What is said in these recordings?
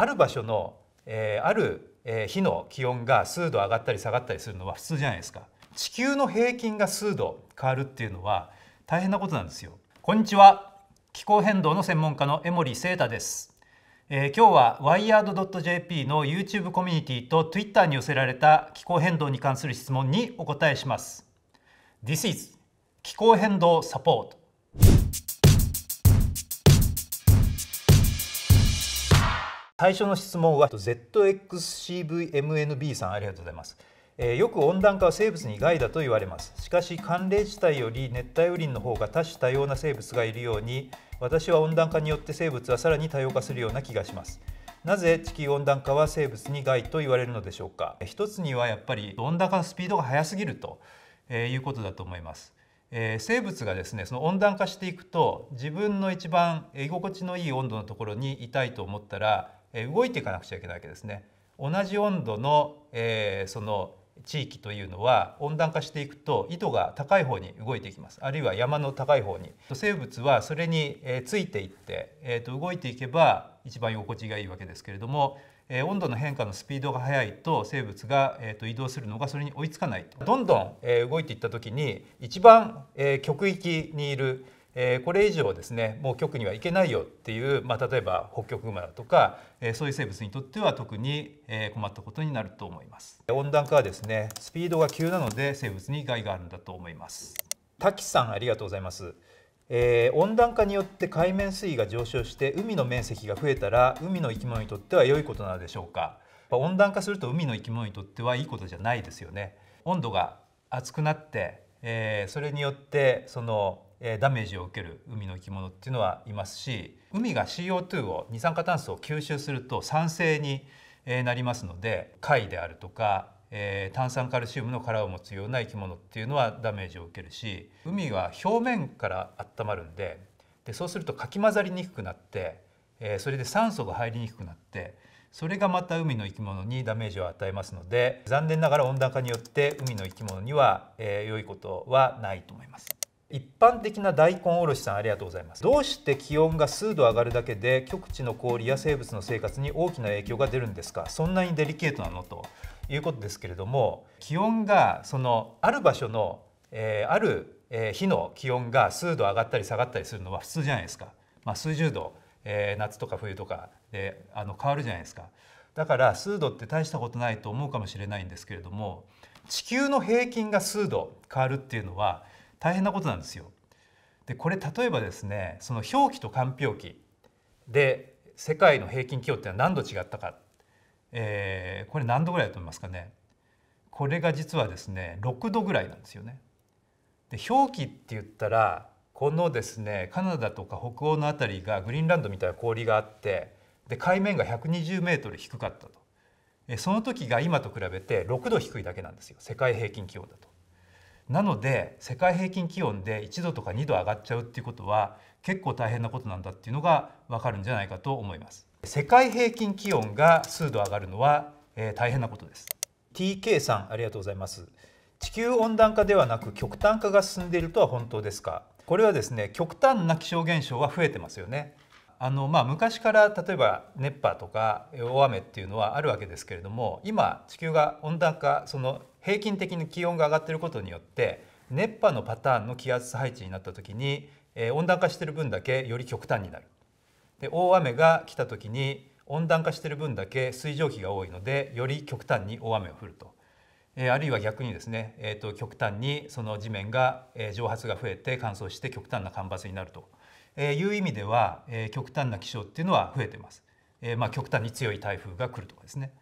ある場所の、えー、ある、えー、日の気温が数度上がったり下がったりするのは普通じゃないですか地球の平均が数度変わるっていうのは大変なことなんですよこんにちは気候変動の専門家の江森聖太です、えー、今日はワイヤード .jp の YouTube コミュニティと Twitter に寄せられた気候変動に関する質問にお答えします This is 気候変動サポート最初の質問は ZXCVMNB さんありがとうございます、えー、よく温暖化は生物に害だと言われますしかし寒冷地帯より熱帯雨林の方が多種多様な生物がいるように私は温暖化によって生物はさらに多様化するような気がしますなぜ地球温暖化は生物に害と言われるのでしょうか一つにはやっぱり温暖化のスピードが速すぎると、えいうことだと思いますえ生物がですねその温暖化していくと自分の一番居心地のいい温度のところにいたいと思ったら動いていかなくちゃいけないわけですね。同じ温度の、えー、その地域というのは温暖化していくと糸が高い方に動いていきますあるいは山の高い方に生物はそれについていって、えー、と動いていけば一番居心地がいいわけですけれども、えー、温度の変化のスピードが速いと生物が、えー、と移動するのがそれに追いつかないと。どんどん、えー、動いていったときに一番、えー、極域にいるえこれ以上ですねもう極にはいけないよっていう、まあ、例えば北極キだとか、えそういう生物にとっては特に、え困ったことになると思います温暖化はですねスピードが急なので生物に害があるんだと思います滝さんありがとうございますえー、温暖化によって海面水位が上昇して海の面積が増えたら海の生き物にとっては良いことなのでしょうか温暖化すると海の生き物にとってはいいことじゃないですよね温度が熱くなって、えー、それによってそのダメージを受ける海の生き物っていうのはいますし海が CO2 を二酸化炭素を吸収すると酸性になりますので貝であるとかえー、炭酸カルシウムの殻を持つような生き物っていうのはダメージを受けるし海は表面から温まるんででそうするとかき混ざりにくくなって、えー、それで酸素が入りにくくなってそれがまた海の生き物にダメージを与えますので残念ながら温暖化によって海の生き物には、えー、良いことはないと思います。一般的な大根おろしさんありがとうございますどうして気温が数度上がるだけで極地の氷や生物の生活に大きな影響が出るんですかそんなにデリケートなのということですけれども気温がそのある場所の、えー、ある、え日の気温が数度上がったり下がったりするのは普通じゃないですか、まあ、数十度、えー、夏とか冬とかであの変わるじゃないですかだから数度って大したことないと思うかもしれないんですけれども地球の平均が数度変わるっていうのは大変なことなんですよ。でこれ例えばですねその表記と間表記で世界の平均気温って何度違ったか、えー、これ何度ぐらいだと思いますかねこれが実はですね6度ぐらいなんですよね。で表記って言ったらこのですねカナダとか北欧の辺りがグリーンランドみたいな氷があってで海面が120メートル低かったとその時が今と比べて6度低いだけなんですよ世界平均気温だと。なので世界平均気温で1度とか2度上がっちゃうっていうことは結構大変なことなんだっていうのがわかるんじゃないかと思います世界平均気温が数度上がるのは、えー、大変なことです TK さんありがとうございます地球温暖化ではなく極端化が進んでいるとは本当ですかこれはですね極端な気象現象は増えてますよねあのまあ、昔から例えば熱波とか大雨っていうのはあるわけですけれども今地球が温暖化その平均的に気温が上がっていることによって熱波のパターンの気圧配置になった時に、え温暖化している分だけより極端になるで大雨が来た時に温暖化している分だけ水蒸気が多いのでより極端に大雨が降ると、えあるいは逆にですね、えーと、極端にその地面が、え蒸発が増えて乾燥して極端な干ばつになると、えいう意味では、え極端な気象っていうのは増えてます、えまあ、極端に強い台風が来るとかですね。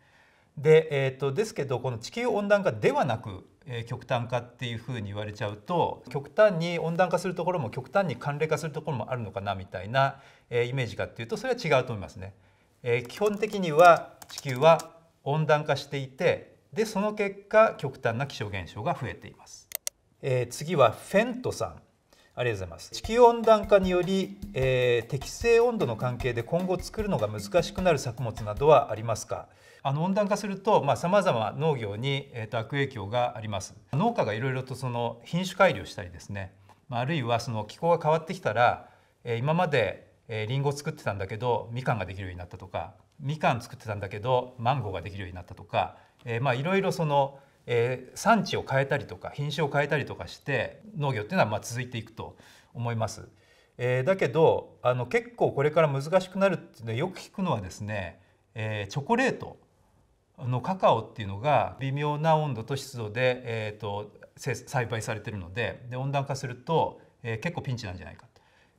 で,、えーと、ですけどこの地球温暖化ではなく、えー、極端化っていうふうに言われちゃうと極端に温暖化するところも極端に寒冷化するところもあるのかなみたいな、えー、イメージかっていうとそれは違うと思いますね。えー、基本的には地球は温暖化していてでその結果極端な気象現象が増えています。えー、次はフェントさんありがとうございます地球温暖化により、えー、適正温度の関係で今後作るのが難しくなる作物などはありますか、あの温暖化するとさまざ、ま農業に、えっと悪影響があります。農家がいろいろとその品種改良したりですね、まあ、あるいはその気候が変わってきたら、えー、今まで、えー、リンゴを作ってたんだけどみかんができるようになったとかみかん作ってたんだけどマンゴーができるようになったとか、えー、まあいろいろその、えー、産地を変えたりとか品種を変えたりとかして農業っていうのはまあ続いていくと思います。えー、だけどあの結構これから難しくなるっていうのよく聞くのはですね、えー、チョコレートのカカオっていうのが微妙な温度と湿度で、えーと、栽培されてるのでで温暖化すると、えー、結構ピンチなんじゃないか、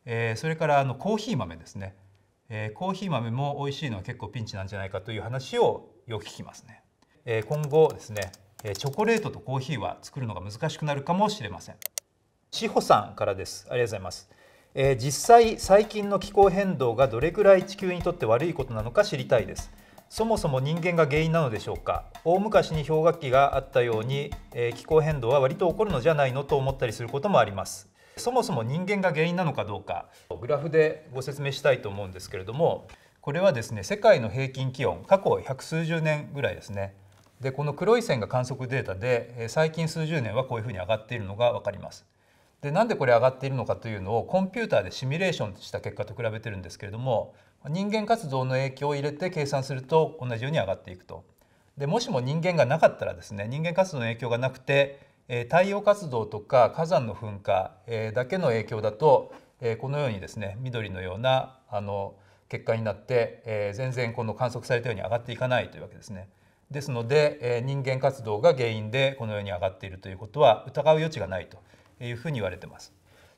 えー、それからあのコーヒー豆ですね、えー、コーヒー豆も美味しいのは結構ピンチなんじゃないかという話をよく聞きますね、え今後ですねチョコレートとコーヒーは作るのが難しくなるかもしれません志保さんからですありがとうございますえ実際最近の気候変動がどれくらい地球にとって悪いことなのか知りたいですそもそも人間が原因なのでしょうか大昔に氷河期があったように、えー、気候変動は割と起こるのじゃないのと思ったりすることもありますそもそも人間が原因なのかどうかグラフでご説明したいと思うんですけれどもこれはですね世界の平均気温過去百数十年ぐらいですねでこの黒い線が観測データで最近数十年はこういうふうに上がっているのが分かりますでなんでこれ上がっているのかというのをコンピューターでシミュレーションした結果と比べてるんですけれども人間活動の影響を入れて計算すると同じように上がっていくと。でもしも人間がなかったらですね人間活動の影響がなくて、え太陽活動とか火山の噴火、えだけの影響だと、えこのようにですね緑のようなあの結果になって、え全然この観測されたように上がっていかないというわけですね。ですので、え人間活動が原因でこのように上がっているということは疑う余地がないというふうに言われてます。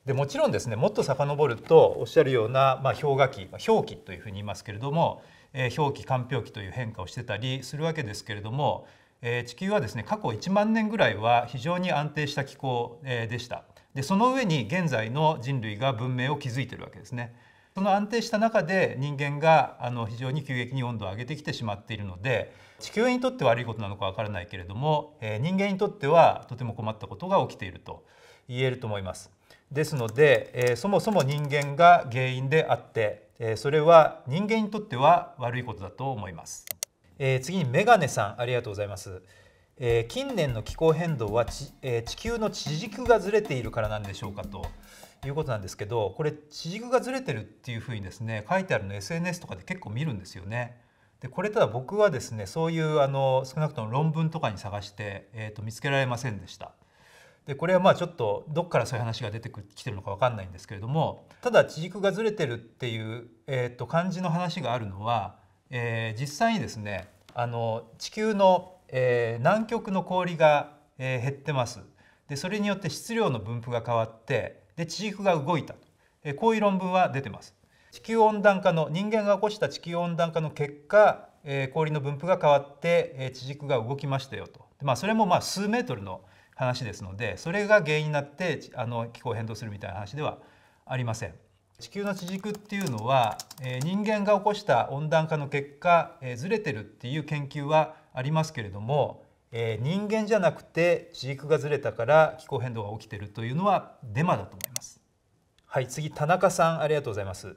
でもちろんですねもっと遡るとおっしゃるような、まあ、氷河期氷期というふうに言いますけれども、えー、氷期間氷期という変化をしてたりするわけですけれども、えー、地球はですね過去1万年ぐらいは非常に安定した気候、えー、でしたでその上に現在の人類が文明を築いてるわけですねその安定した中で人間があの非常に急激に温度を上げてきてしまっているので地球にとって悪いことなのかわからないけれども、えー、人間にとってはとても困ったことが起きていると。言えると思います。ですので、えそもそも人間が原因であって、えそれは人間にとっては悪いことだと思います。え次にメガネさんありがとうございます。え近年の気候変動はち、え地球の地軸がずれているからなんでしょうかということなんですけどこれ地軸がずれてるっていうふうにですね書いてあるの SNS とかで結構見るんですよね。でこれただ僕はですねそういうあの少なくとも論文とかに探して、えーと見つけられませんでした。でこれはまあちょっとどっからそういう話が出てきてるのか分かんないんですけれどもただ地軸がずれてるっていう、えー、と感じの話があるのは、えー、実際にですねあの地球の、えー、南極の氷が、えー、減ってますでそれによって質量の分布が変わってで地軸が動いたと、えー、こういう論文は出てます。地球温暖化の人間が起こした地球温暖化の結果、えー、氷の分布が変わって、えー、地軸が動きましたよと、まあ、それもまあ数メートルの話ですのでそれが原因になってあの気候変動するみたいな話ではありません。地球の地軸っていうのは、え人間が起こした温暖化の結果、えずれてるっていう研究はありますけれども、え人間じゃなくて地軸がずれたから気候変動が起きてるというのはデマだと思います。はい次田中さんありがとうございます。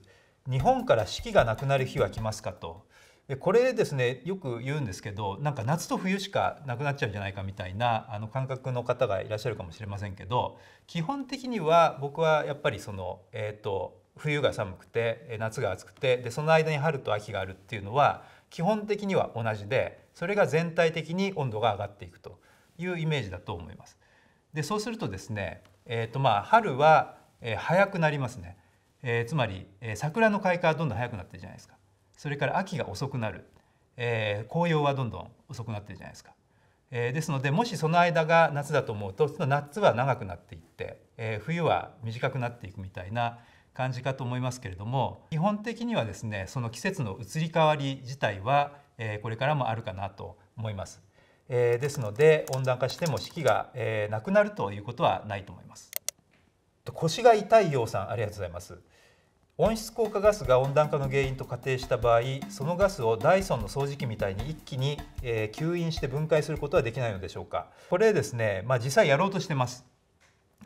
日本から四季がなくなる日は来ますかとでこれですねよく言うんですけどなんか夏と冬しかなくなっちゃうんじゃないかみたいなあの感覚の方がいらっしゃるかもしれませんけど基本的には僕はやっぱりその、えーと、冬が寒くて夏が暑くてでその間に春と秋があるっていうのは基本的には同じでそれが全体的に温度が上がっていくというイメージだと思います。でそうするとですね、えーとまあ、春は早くなりますね、えー、つまり桜の開花はどんどん早くなってるじゃないですか。それから秋が遅くなる、えー、紅葉はどんどん遅くなってるじゃないですか。えー、ですのでもしその間が夏だと思うとその夏は長くなっていって、えー、冬は短くなっていくみたいな感じかと思いますけれども基本的にはですねその季節の移り変わり自体は、えー、これからもあるかなと思います。えー、ですので温暖化しても四季が、えー、なくなるということはないと思います。腰が痛いようさんありがとうございます。温室効果ガスが温暖化の原因と仮定した場合そのガスをダイソンの掃除機みたいに一気に、えー、吸引して分解することはできないのでしょうかこれですね、まあ、実際やろうとしてます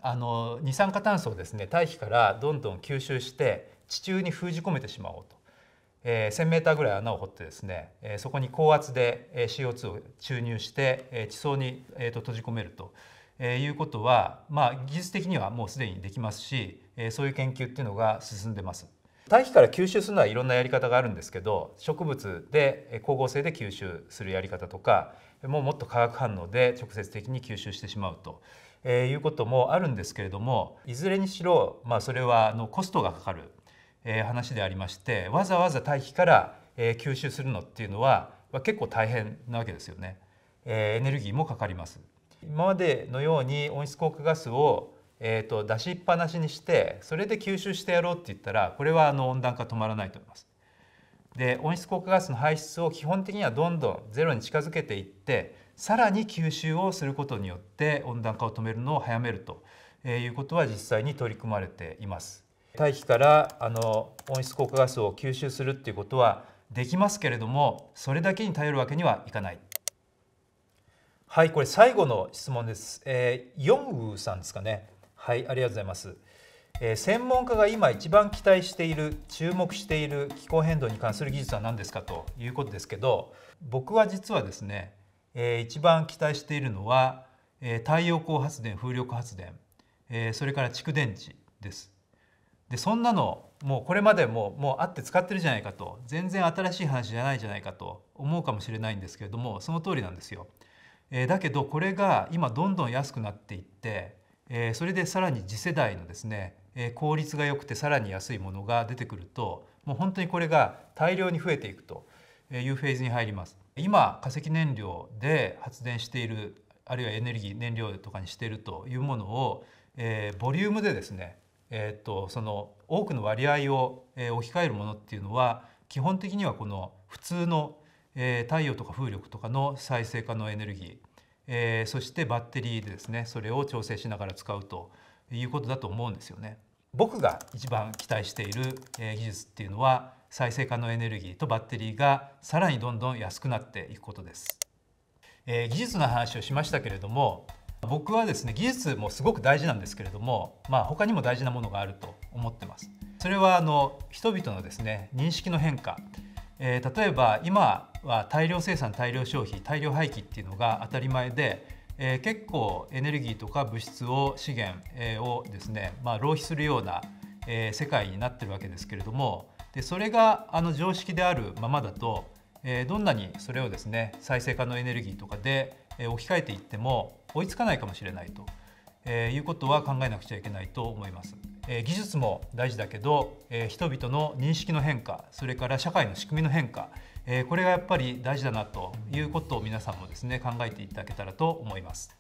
あの二酸化炭素をですね大気からどんどん吸収して地中に封じ込めてしまおうと、えー、1,000m ぐらい穴を掘ってですね、えー、そこに高圧で CO2 を注入して、えー、地層に、えーと、と閉じ込めると、えー、いうことは、まあ、技術的にはもうすでにできますしえー、そういう研究っていうのが進んでます。大気から吸収するのはいろんなやり方があるんですけど植物で光合成で吸収するやり方とかもうもっと化学反応で直接的に吸収してしまうと、えー、いうこともあるんですけれどもいずれにしろ、まあ、それはあのコストがかかる、えー、話でありましてわざわざ大気から、えー、吸収するのっていうのは、まあ、結構大変なわけですよね、えー、エネルギーもかかります。今までのように温室効果ガスをえーと、出しっぱなしにしてそれで吸収してやろうって言ったらこれはあの温暖化止まらないと思います。で温室効果ガスの排出を基本的にはどんどんゼロに近づけていってさらに吸収をすることによって温暖化を止めるのを早めるということは実際に取り組まれています。大気からあの温室効果ガスを吸収するっていうことはできますけれどもそれだけに頼るわけにはいかない。はいこれ最後の質問です。えー、ヨンウーさんですかねはいありがとうございます、えー、専門家が今一番期待している注目している気候変動に関する技術は何ですかということですけど僕は実はですね、えー、一番期待しているのは、えー、太陽光発電風力発電、えー、それから蓄電池ですでそんなのもうこれまでももうあって使ってるじゃないかと全然新しい話じゃないじゃないかと思うかもしれないんですけれどもその通りなんですよ。えー、だけどこれが今どんどん安くなっていって、えそれでさらに次世代のですね、え効率が良くてさらに安いものが出てくるともう本当にこれが大量に増えていくというフェーズに入ります。今化石燃料で発電しているあるいはエネルギー燃料とかにしているというものを、えー、ボリュームでですね、えー、っとその多くの割合を、え置き換えるものっていうのは基本的にはこの普通の、え太陽とか風力とかの再生可能エネルギーえー、そしてバッテリーでですねそれを調整しながら使うということだと思うんですよね。僕が一番期待している、え技術っていうのは再生可能エネルギーとバッテリーがさらにどんどん安くなっていくことです。えー、技術の話をしましたけれども僕はですね技術もすごく大事なんですけれども、まあ、他にも大事なものがあると思ってます。それはあの人々のですね認識の変化えー、例えば今は大量生産大量消費大量廃棄っていうのが当たり前で、えー、結構エネルギーとか物質を資源、えをですね、まあ、浪費するような、えー、世界になってるわけですけれどもでそれがあの常識であるままだと、えー、どんなにそれをですね再生可能エネルギーとかで、え置き換えていっても追いつかないかもしれないと、えー、いうことは考えなくちゃいけないと思います。え技術も大事だけど、え人々の認識の変化それから社会の仕組みの変化、えこれがやっぱり大事だなということを皆さんもですね考えていただけたらと思います。